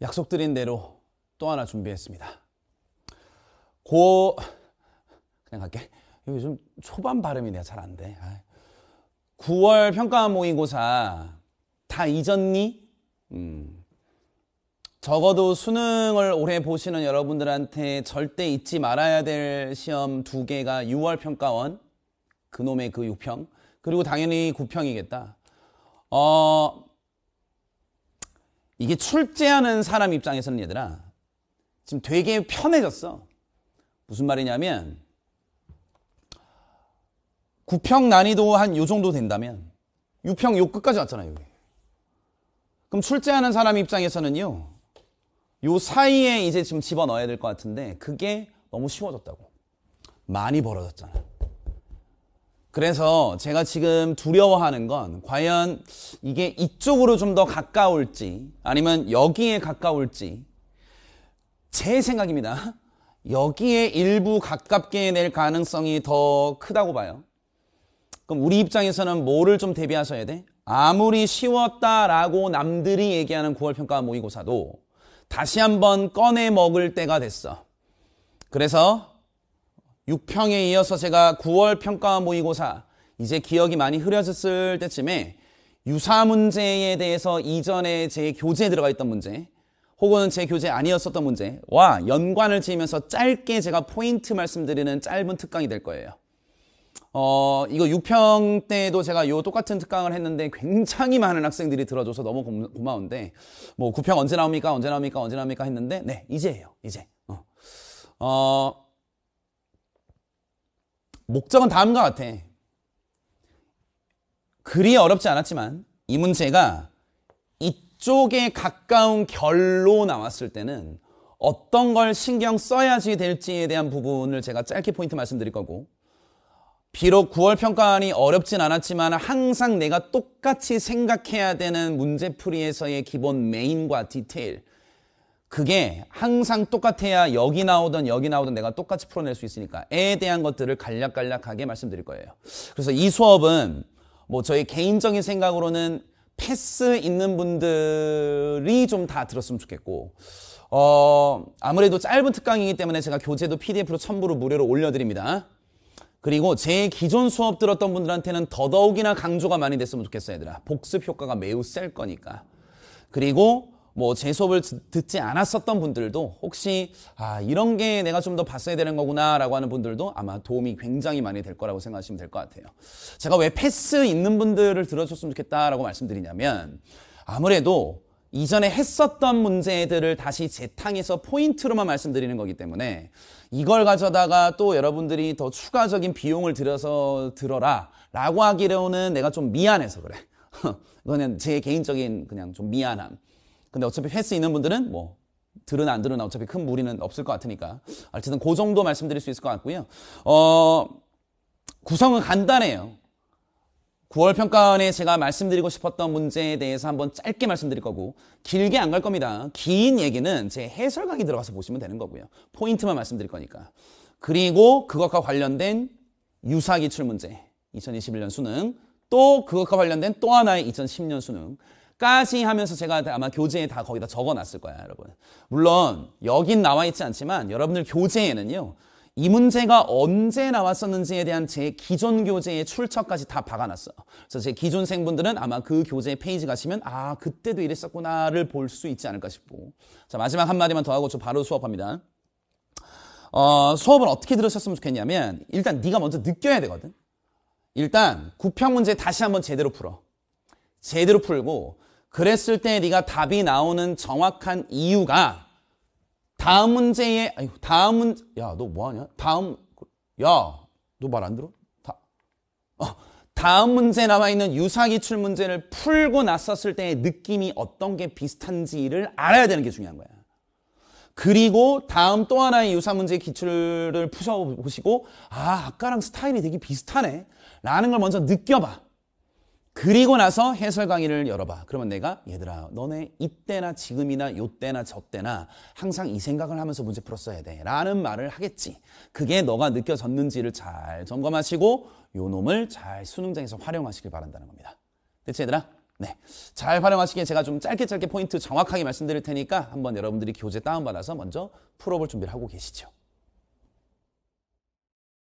약속드린 대로 또 하나 준비했습니다. 고 그냥 갈게. 요즘 초반 발음이 내가 잘 안 돼. 9월 아, 평가 모의고사 다 잊었니? 음. 적어도 수능을 올해 보시는 여러분들한테 절대 잊지 말아야 될 시험 두 개가 6월 평가원, 그놈의 그 6평, 그리고 당연히 9평이겠다. 어, 이게 출제하는 사람 입장에서는 얘들아 지금 되게 편해졌어. 무슨 말이냐면 9평 난이도 한 요 정도 된다면 6평요 끝까지 왔잖아요. 여기. 그럼 출제하는 사람 입장에서는요. 요 사이에 이제 지금 집어넣어야 될 것 같은데 그게 너무 쉬워졌다고. 많이 벌어졌잖아. 그래서 제가 지금 두려워하는 건 과연 이게 이쪽으로 좀 더 가까울지 아니면 여기에 가까울지 제 생각입니다. 여기에 일부 가깝게 낼 가능성이 더 크다고 봐요. 그럼 우리 입장에서는 뭐를 좀 대비하셔야 돼? 아무리 쉬웠다라고 남들이 얘기하는 9월 평가 모의고사도 다시 한번 꺼내 먹을 때가 됐어. 그래서 6평에 이어서 제가 9월 평가 모의고사 이제 기억이 많이 흐려졌을 때쯤에 유사 문제에 대해서 이전에 제 교재에 들어가 있던 문제 혹은 제 교재 아니었었던 문제와 연관을 지으면서 짧게 제가 포인트 말씀드리는 짧은 특강이 될 거예요. 어, 이거 6평 때도 제가 요 똑같은 특강을 했는데 굉장히 많은 학생들이 들어줘서 너무 고, 마운데뭐 9평 언제 나옵니까? 언제 나옵니까? 언제 나옵니까? 했는데 네, 이제예요. 이제. 어, 어 목적은 다음과 같아. 그리 어렵지 않았지만 이 문제가 이쪽에 가까운 결로 나왔을 때는 어떤 걸 신경 써야지 될지에 대한 부분을 제가 짧게 포인트 말씀드릴 거고 비록 9월 평가안이 어렵진 않았지만 항상 내가 똑같이 생각해야 되는 문제풀이에서의 기본 메인과 디테일 그게 항상 똑같아야 여기 나오던 여기 나오던 내가 똑같이 풀어낼 수 있으니까 에 대한 것들을 간략간략하게 말씀드릴 거예요. 그래서 이 수업은 뭐 저희 개인적인 생각으로는 패스 있는 분들이 좀 다 들었으면 좋겠고 어 아무래도 짧은 특강이기 때문에 제가 교재도 PDF로 첨부로 무료로 올려드립니다. 그리고 제 기존 수업 들었던 분들한테는 더더욱이나 강조가 많이 됐으면 좋겠어요, 얘들아. 복습 효과가 매우 셀 거니까. 그리고 뭐제 수업을 듣지 않았었던 분들도 혹시 아 이런 게 내가 좀 더 봤어야 되는 거구나라고 하는 분들도 아마 도움이 굉장히 많이 될 거라고 생각하시면 될 것 같아요. 제가 왜 패스 있는 분들을 들어줬으면 좋겠다라고 말씀드리냐면 아무래도 이전에 했었던 문제들을 다시 재탕해서 포인트로만 말씀드리는 거기 때문에 이걸 가져다가 또 여러분들이 더 추가적인 비용을 들여서 들어라 라고 하기로는 내가 좀 미안해서 그래. 그거는 제 개인적인 그냥 좀 미안함. 근데 어차피 횟수 있는 분들은 뭐 들은 안들은 어차피 큰 무리는 없을 것 같으니까 어쨌든 그 정도 말씀드릴 수 있을 것 같고요. 어, 구성은 간단해요. 9월 평가원에 제가 말씀드리고 싶었던 문제에 대해서 한번 짧게 말씀드릴 거고 길게 안 갈 겁니다. 긴 얘기는 제해설강의 들어가서 보시면 되는 거고요. 포인트만 말씀드릴 거니까. 그리고 그것과 관련된 유사 기출 문제 2021년 수능 또 그것과 관련된 또 하나의 2010년 수능 까지 하면서 제가 아마 교재에 다 거기다 적어놨을 거예요 여러분 물론 여긴 나와 있지 않지만 여러분들 교재에는요 이 문제가 언제 나왔었는지에 대한 제 기존 교재의 출처까지 다 박아놨어요. 그래서 제 기존생분들은 아마 그 교재 페이지 가시면 아 그때도 이랬었구나를 볼 수 있지 않을까 싶고 자 마지막 한마디만 더 하고 저 바로 수업합니다. 어, 수업을 어떻게 들으셨으면 좋겠냐면 일단 네가 먼저 느껴야 되거든. 일단 구평 문제 다시 한번 제대로 풀어. 제대로 풀고 그랬을 때 네가 답이 나오는 정확한 이유가 다음 문제에 아유 다음 문제 야너 뭐하냐 다음 야 너 말 안 들어 다 어, 다음 문제 남아 있는 유사 기출 문제를 풀고 났었을 때의 느낌이 어떤 게 비슷한지를 알아야 되는 게 중요한 거야. 그리고 다음 또 하나의 유사 문제 기출을 푸셔 보시고 아 아까랑 스타일이 되게 비슷하네 라는 걸 먼저 느껴봐. 그리고 나서 해설 강의를 열어봐. 그러면 내가 얘들아 너네 이때나 지금이나 요때나 저때나 항상 이 생각을 하면서 문제 풀었어야 돼. 라는 말을 하겠지. 그게 너가 느껴졌는지를 잘 점검하시고 요 놈을 잘 수능장에서 활용하시길 바란다는 겁니다. 대체 얘들아? 네. 잘 활용하시기에 제가 좀 짧게 짧게 포인트 정확하게 말씀드릴 테니까 한번 여러분들이 교재 다운받아서 먼저 풀어볼 준비를 하고 계시죠.